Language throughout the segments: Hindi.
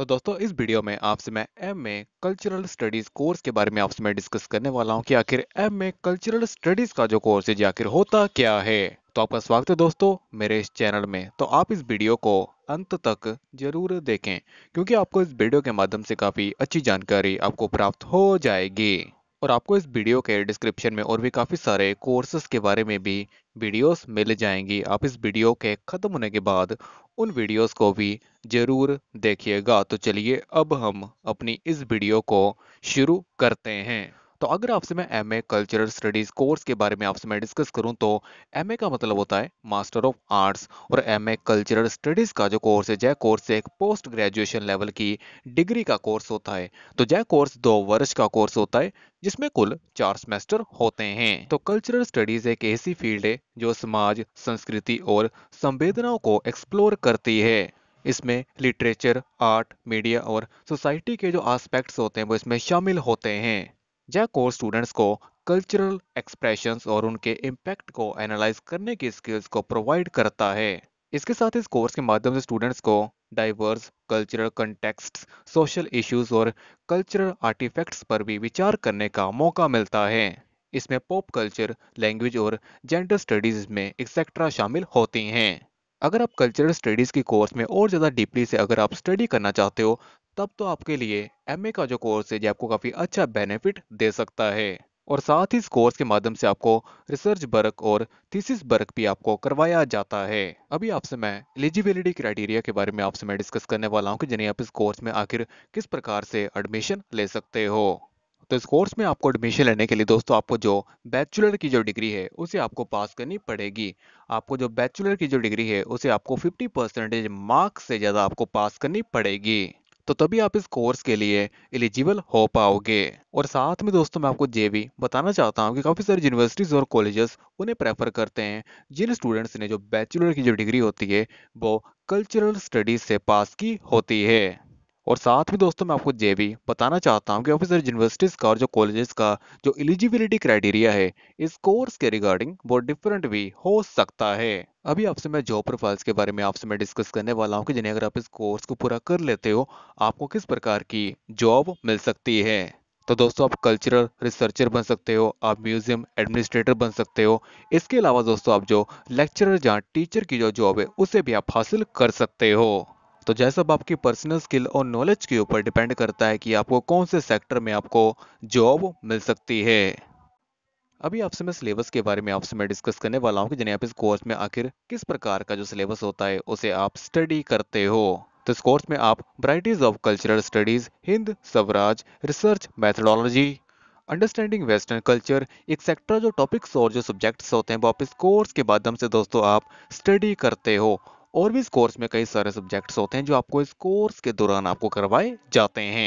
तो दोस्तों इस वीडियो में आपसे मैं एम में कल्चरल स्टडीज कोर्स के बारे में आपसे मैं डिस्कस करने वाला हूं कि आखिर एम में कल्चरल स्टडीज का जो कोर्स है आखिर होता क्या है तो आपका स्वागत है दोस्तों मेरे इस चैनल में तो आप इस वीडियो को अंत तक जरूर देखें क्योंकि आपको इस वीडियो के माध्यम से काफी अच्छी जानकारी आपको प्राप्त हो जाएगी और आपको इस वीडियो के डिस्क्रिप्शन में और भी काफ़ी सारे कोर्सेज के बारे में भी वीडियोस मिल जाएंगी आप इस वीडियो के ख़त्म होने के बाद उन वीडियोस को भी ज़रूर देखिएगा तो चलिए अब हम अपनी इस वीडियो को शुरू करते हैं तो अगर आपसे मैं M A cultural studies course के बारे में आपसे मैं डिस्कस करूं तो एम ए का मतलब होता है मास्टर ऑफ आर्ट्स और एम ए कल्चरल स्टडीज़ का जो कोर्स है जय कोर्स एक पोस्ट ग्रेजुएशन लेवल की डिग्री का कोर्स होता है तो जय कोर्स दो वर्ष का कोर्स होता है जिसमें कुल चार सेमेस्टर होते हैं तो कल्चरल स्टडीज एक ऐसी फील्ड है जो समाज संस्कृति और संवेदनाओं को एक्सप्लोर करती है इसमें लिटरेचर आर्ट मीडिया और सोसाइटी के जो आस्पेक्ट्स होते हैं वो इसमें शामिल होते हैं जय कोर्स स्टूडेंट्स को कल्चरल एक्सप्रेशंस और उनके इम्पैक्ट को एनालाइज करने की स्किल्स को प्रोवाइड करता है इसके साथ इस कोर्स के माध्यम से स्टूडेंट्स को diverse cultural context social issues और कल्चरल आर्टिफैक्ट्स पर भी विचार करने का मौका मिलता है इसमें पॉप कल्चर लैंग्वेज और जेंडर स्टडीज में एक्सेट्रा शामिल होती हैं अगर आप कल्चरल स्टडीज़ की कोर्स में और ज़्यादा डीपली से अगर आप स्टडी करना चाहते हो तब तो आपके लिए एमए का जो कोर्स है जो आपको काफ़ी अच्छा बेनिफिट दे सकता है और साथ ही इस कोर्स के माध्यम से आपको रिसर्च बर्क और थीसिस वर्क भी आपको करवाया जाता है अभी आपसे मैं एलिजिबिलिटी क्राइटेरिया के बारे में आपसे मैं डिस्कस करने वाला हूँ कि जिन्हें आप इस कोर्स में आखिर किस प्रकार से एडमिशन ले सकते हो तो इस कोर्स में आपको एडमिशन लेने के लिए दोस्तों आपको जो बैचलर की जो डिग्री है उसे आपको पास करनी पड़ेगी आपको जो बैचलर की जो डिग्री है उसे आपको 50 परसेंटेज मार्क्स से ज़्यादा आपको पास करनी पड़ेगी तो तभी आप इस कोर्स के लिए एलिजिबल हो पाओगे और साथ में दोस्तों मैं आपको ये भी बताना चाहता हूँ कि काफ़ी सारी यूनिवर्सिटीज़ और कॉलेजेस उन्हें प्रेफर करते हैं जिन स्टूडेंट्स ने जो बैचलर की जो डिग्री होती है वो कल्चरल स्टडीज़ से पास की होती है और साथ में दोस्तों मैं आपको ये भी बताना चाहता हूँ कि ऑफिसर यूनिवर्सिटीज़ का और जो कॉलेजेस का जो एलिजिबिलिटी क्राइटेरिया है इस कोर्स के रिगार्डिंग वो डिफरेंट भी हो सकता है अभी आपसे मैं जॉब प्रोफाइल्स के बारे में आपसे मैं डिस्कस करने वाला हूँ कि जिन्हें अगर आप इस कोर्स को पूरा कर लेते हो आपको किस प्रकार की जॉब मिल सकती है तो दोस्तों आप कल्चरल रिसर्चर बन सकते हो आप म्यूजियम एडमिनिस्ट्रेटर बन सकते हो इसके अलावा दोस्तों आप जो लेक्चरर या टीचर की जो जॉब है उसे भी आप हासिल कर सकते हो तो जैसा सब आपकी पर्सनल स्किल और नॉलेज के ऊपर डिपेंड करता है कि आपको कौन से सेक्टर में आपको जॉब मिल सकती है अभी आपसे मैं सिलेबस के बारे में आपसे मैं डिस्कस करने वाला हूँ कि जिन्हें आप इस कोर्स में आखिर किस प्रकार का जो सिलेबस होता है उसे आप स्टडी करते हो तो इस कोर्स में आप varieties of cultural studies Hind Swaraj research methodology understanding western culture एक सेक्टर जो टॉपिक्स और जो सब्जेक्ट्स होते हैं वो आप इस कोर्स के माध्यम से दोस्तों आप स्टडी करते हो और भी इस कोर्स में कई सारे सब्जेक्ट्स होते हैं जो आपको इस कोर्स के दौरान आपको करवाए जाते हैं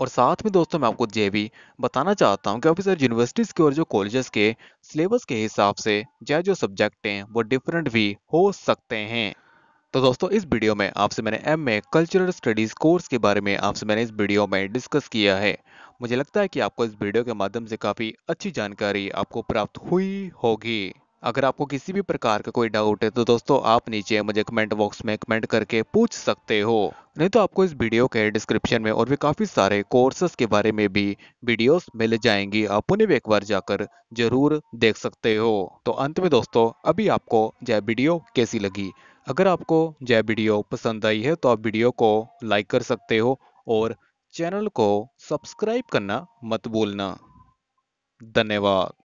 और साथ में दोस्तों मैं आपको ये भी बताना चाहता हूँ कि ऑफिसर यूनिवर्सिटीज़ के और जो कॉलेजेस के सिलेबस के हिसाब से चाहे जो सब्जेक्ट हैं वो डिफरेंट भी हो सकते हैं तो दोस्तों इस वीडियो में आपसे मैंने M A cultural studies course के बारे में आपसे मैंने इस वीडियो में डिस्कस किया है मुझे लगता है कि आपको इस वीडियो के माध्यम से काफ़ी अच्छी जानकारी आपको प्राप्त हुई होगी अगर आपको किसी भी प्रकार का कोई डाउट है तो दोस्तों आप नीचे मुझे कमेंट बॉक्स में कमेंट करके पूछ सकते हो नहीं तो आपको इस वीडियो के डिस्क्रिप्शन में और भी काफ़ी सारे कोर्सेस के बारे में भी वीडियोस मिल जाएंगी आप उन्हें भी एक बार जाकर जरूर देख सकते हो तो अंत में दोस्तों अभी आपको जय वीडियो कैसी लगी अगर आपको जय वीडियो पसंद आई है तो आप वीडियो को लाइक कर सकते हो और चैनल को सब्सक्राइब करना मत भूलना धन्यवाद